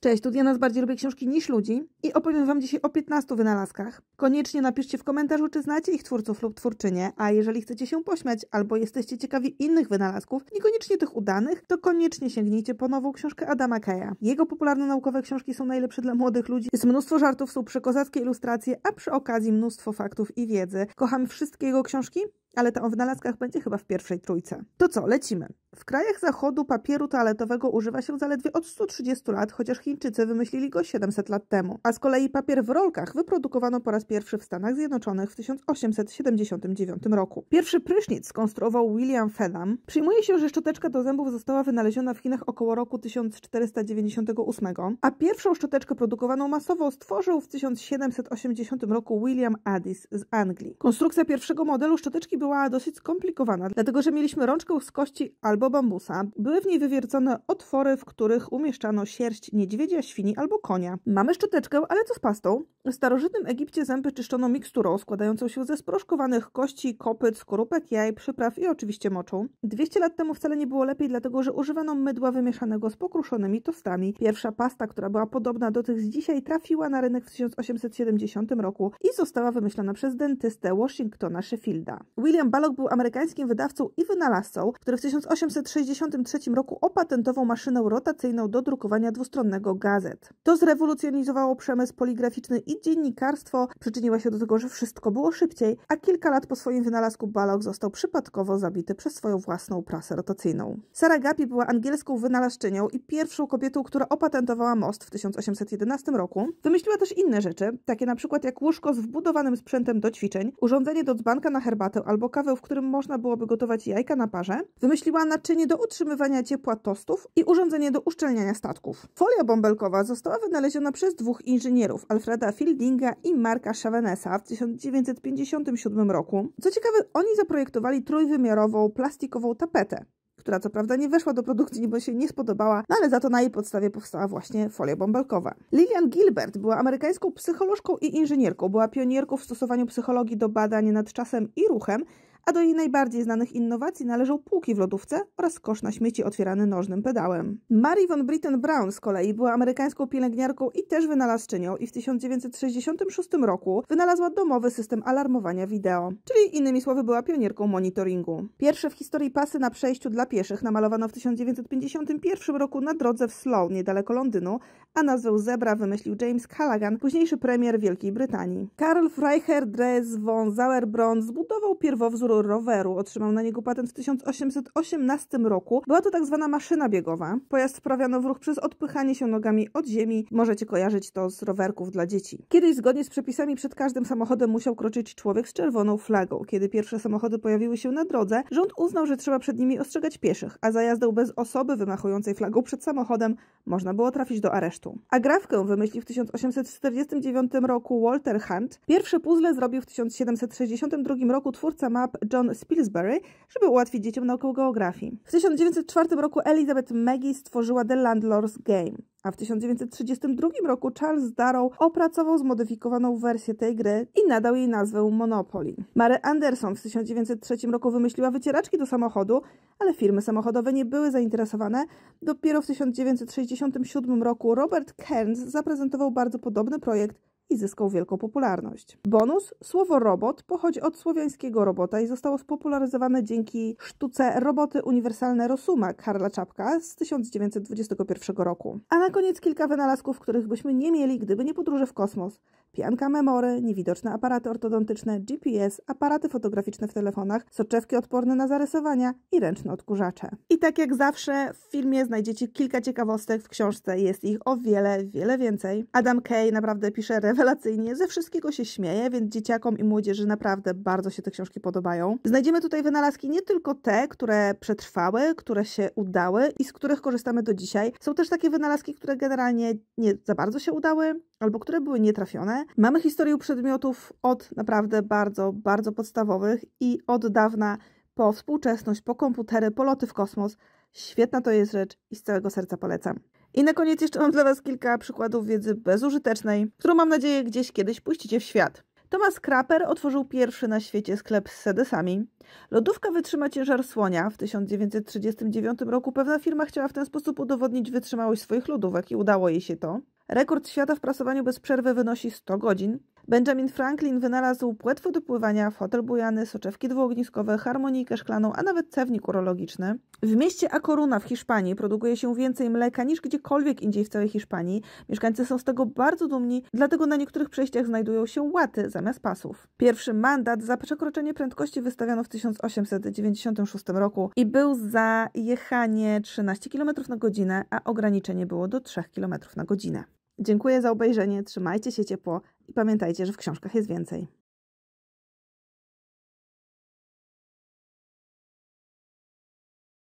Cześć, tu Diana z Bardziej Lubię Książki niż Ludzi i opowiem Wam dzisiaj o 15 wynalazkach. Koniecznie napiszcie w komentarzu, czy znacie ich twórców lub twórczynie, a jeżeli chcecie się pośmiać albo jesteście ciekawi innych wynalazków, niekoniecznie tych udanych, to koniecznie sięgnijcie po nową książkę Adama Keja. Jego popularne naukowe książki są najlepsze dla młodych ludzi, jest mnóstwo żartów, są przekozackie ilustracje, a przy okazji mnóstwo faktów i wiedzy. Kocham wszystkie jego książki, ale ta o wynalazkach będzie chyba w pierwszej trójce. To co, lecimy. W krajach zachodu papieru toaletowego używa się zaledwie od 130 lat, chociaż Chińczycy wymyślili go 700 lat temu. A z kolei papier w rolkach wyprodukowano po raz pierwszy w Stanach Zjednoczonych w 1879 roku. Pierwszy prysznic skonstruował William Fedam. Przyjmuje się, że szczoteczka do zębów została wynaleziona w Chinach około roku 1498, a pierwszą szczoteczkę produkowaną masowo stworzył w 1780 roku William Addis z Anglii. Konstrukcja pierwszego modelu szczoteczki była dosyć skomplikowana, dlatego że mieliśmy rączkę z kości albo bambusa. Były w niej wywiercone otwory, w których umieszczano sierść niedźwiedzia, świni albo konia. Mamy szczoteczkę, ale co z pastą? W starożytnym Egipcie zęby czyszczono miksturą składającą się ze sproszkowanych kości, kopyt, skorupek, jaj, przypraw i oczywiście moczą. 200 lat temu wcale nie było lepiej, dlatego że używano mydła wymieszanego z pokruszonymi tostami. Pierwsza pasta, która była podobna do tych z dzisiaj, trafiła na rynek w 1870 roku i została wymyślona przez dentystę Washingtona Sheffielda. William Ballock był amerykańskim wydawcą i wynalazcą, który w 18 1863 roku opatentował maszynę rotacyjną do drukowania dwustronnego gazet. To zrewolucjonizowało przemysł poligraficzny i dziennikarstwo, przyczyniła się do tego, że wszystko było szybciej, a kilka lat po swoim wynalazku Balog został przypadkowo zabity przez swoją własną prasę rotacyjną. Sara Gapi była angielską wynalazczynią i pierwszą kobietą, która opatentowała most w 1811 roku. Wymyśliła też inne rzeczy, takie na przykład jak łóżko z wbudowanym sprzętem do ćwiczeń, urządzenie do dzbanka na herbatę albo kawę, w którym można byłoby gotować jajka na parze. Wymyśliła na naczynie do utrzymywania ciepła tostów i urządzenie do uszczelniania statków. Folia bąbelkowa została wynaleziona przez dwóch inżynierów, Alfreda Fieldinga i Marka Chavenesa w 1957 roku. Co ciekawe, oni zaprojektowali trójwymiarową plastikową tapetę która co prawda nie weszła do produkcji, bo się nie spodobała, no ale za to na jej podstawie powstała właśnie folia bąbelkowa. Lillian Gilbert była amerykańską psycholożką i inżynierką, była pionierką w stosowaniu psychologii do badań nad czasem i ruchem, a do jej najbardziej znanych innowacji należą półki w lodówce oraz kosz na śmieci otwierany nożnym pedałem. Mary von Britten Brown z kolei była amerykańską pielęgniarką i też wynalazczynią i w 1966 roku wynalazła domowy system alarmowania wideo, czyli innymi słowy była pionierką monitoringu. Pierwsze w historii pasy na przejściu dla pieszych namalowano w 1951 roku na drodze w Slough, niedaleko Londynu, a nazwę zebra wymyślił James Callaghan, późniejszy premier Wielkiej Brytanii. Karl Freiherr Dres von Sauerbrunn zbudował pierwowzór roweru. Otrzymał na niego patent w 1818 roku. Była to tak zwana maszyna biegowa. Pojazd wprawiano w ruch przez odpychanie się nogami od ziemi. Możecie kojarzyć to z rowerków dla dzieci. Kiedyś zgodnie z przepisami przed każdym samochodem musiał kroczyć człowiek z czerwoną flagą. Kiedy pierwsze samochody pojawiły się na drodze, rząd uznał, że trzeba przed nimi ostrzegać pieszych, a za jazdę bez osoby wymachującej flagą przed samochodem można było trafić do aresztu. A grafkę wymyślił w 1849 roku Walter Hunt. Pierwsze puzzle zrobił w 1762 roku twór twórca map John Spilsbury, żeby ułatwić dzieciom naukę geografii. W 1904 roku Elizabeth Maggie stworzyła The Landlord's Game, a w 1932 roku Charles Darrow opracował zmodyfikowaną wersję tej gry i nadał jej nazwę Monopoly. Mary Anderson w 1903 roku wymyśliła wycieraczki do samochodu, ale firmy samochodowe nie były zainteresowane. Dopiero w 1967 roku Robert Kearns zaprezentował bardzo podobny projekt i zyskał wielką popularność. Bonus słowo robot pochodzi od słowiańskiego robota i zostało spopularyzowane dzięki sztuce Roboty uniwersalne Rosuma Karla Czapka z 1921 roku. A na koniec kilka wynalazków, których byśmy nie mieli, gdyby nie podróże w kosmos pianka memory, niewidoczne aparaty ortodontyczne, GPS, aparaty fotograficzne w telefonach, soczewki odporne na zarysowania i ręczne odkurzacze. I tak jak zawsze w filmie znajdziecie kilka ciekawostek, w książce jest ich o wiele, wiele więcej. Adam Kay naprawdę pisze rewelacyjnie, ze wszystkiego się śmieje, więc dzieciakom i młodzieży naprawdę bardzo się te książki podobają. Znajdziemy tutaj wynalazki nie tylko te, które przetrwały, które się udały i z których korzystamy do dzisiaj. Są też takie wynalazki, które generalnie nie za bardzo się udały, albo które były nietrafione. Mamy historię przedmiotów od naprawdę bardzo, bardzo podstawowych i od dawna po współczesność, po komputery, po loty w kosmos. Świetna to jest rzecz i z całego serca polecam. I na koniec jeszcze mam dla Was kilka przykładów wiedzy bezużytecznej, którą mam nadzieję gdzieś kiedyś puścicie w świat. Thomas Kraper otworzył pierwszy na świecie sklep z sedesami. Lodówka wytrzyma ciężar słonia. W 1939 roku pewna firma chciała w ten sposób udowodnić wytrzymałość swoich lodówek i udało jej się to. Rekord świata w prasowaniu bez przerwy wynosi 100 godzin, Benjamin Franklin wynalazł płetwy do pływania, fotel bujany, soczewki dwuogniskowe, harmonikę szklaną, a nawet cewnik urologiczny. W mieście Akoruna w Hiszpanii produkuje się więcej mleka niż gdziekolwiek indziej w całej Hiszpanii. Mieszkańcy są z tego bardzo dumni, dlatego na niektórych przejściach znajdują się łaty zamiast pasów. Pierwszy mandat za przekroczenie prędkości wystawiono w 1896 roku i był za jechanie 13 km na godzinę, a ograniczenie było do 3 km na godzinę. Dziękuję za obejrzenie, trzymajcie się ciepło i pamiętajcie, że w książkach jest więcej.